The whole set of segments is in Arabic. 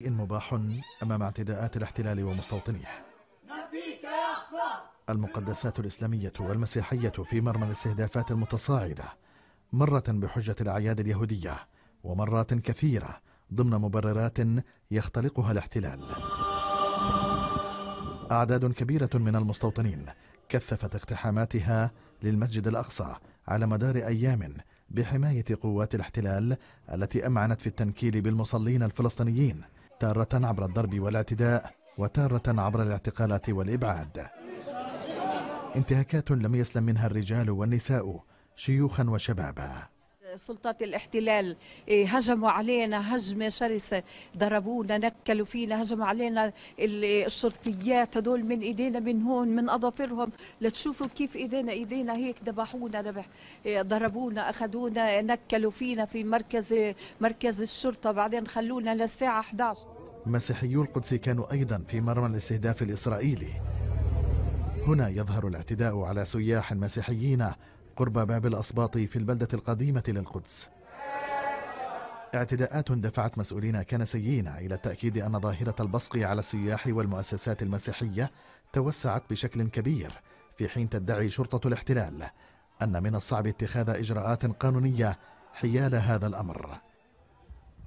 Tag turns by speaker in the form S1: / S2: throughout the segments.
S1: مباح أمام اعتداءات الاحتلال ومستوطنيه المقدسات الإسلامية والمسيحية في مرمى الاستهدافات المتصاعدة مرة بحجة الأعياد اليهودية ومرات كثيرة ضمن مبررات يختلقها الاحتلال أعداد كبيرة من المستوطنين كثفت اقتحاماتها للمسجد الأقصى على مدار أيام بحماية قوات الاحتلال التي أمعنت في التنكيل بالمصلين الفلسطينيين تارة عبر الضرب والاعتداء وتارة عبر الاعتقالات والإبعاد انتهاكات لم يسلم منها الرجال والنساء شيوخا وشبابا
S2: سلطات الاحتلال إيه، هجموا علينا هجمه شرسه ضربونا نكلوا فينا هجموا علينا الشرطيات هذول من ايدينا من هون من اظافرهم لتشوفوا كيف ايدينا ايدينا هيك ذبحونا ذبح إيه، ضربونا اخذونا نكلوا فينا في مركز مركز الشرطه بعدين خلونا للساعه 11
S1: مسيحيو القدس كانوا ايضا في مرمى الاستهداف الاسرائيلي هنا يظهر الاعتداء على سياح مسيحيين قرب باب الأصباط في البلدة القديمة للقدس اعتداءات دفعت مسؤولين كنسيين إلى التأكيد أن ظاهرة البصق على السياح والمؤسسات المسيحية توسعت بشكل كبير في حين تدعي شرطة الاحتلال أن من الصعب اتخاذ إجراءات قانونية حيال هذا الأمر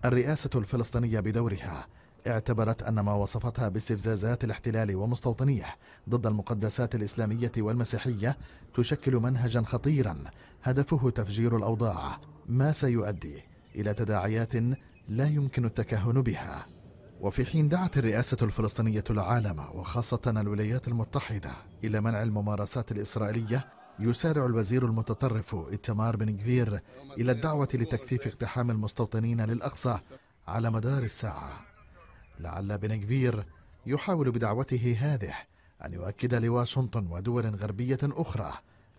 S1: الرئاسة الفلسطينية بدورها اعتبرت أن ما وصفتها باستفزازات الاحتلال ومستوطنيه ضد المقدسات الإسلامية والمسيحية تشكل منهجا خطيرا هدفه تفجير الأوضاع ما سيؤدي إلى تداعيات لا يمكن التكهن بها وفي حين دعت الرئاسة الفلسطينية العالم وخاصة الولايات المتحدة إلى منع الممارسات الإسرائيلية يسارع الوزير المتطرف إتمار بن جفير إلى الدعوة لتكثيف اقتحام المستوطنين للأقصى على مدار الساعة لعل بنكفير يحاول بدعوته هذه أن يؤكد لواشنطن ودول غربية أخرى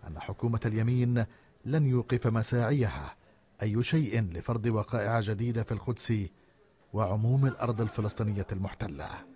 S1: أن حكومة اليمين لن يوقف مساعيها أي شيء لفرض وقائع جديدة في القدس وعموم الأرض الفلسطينية المحتلة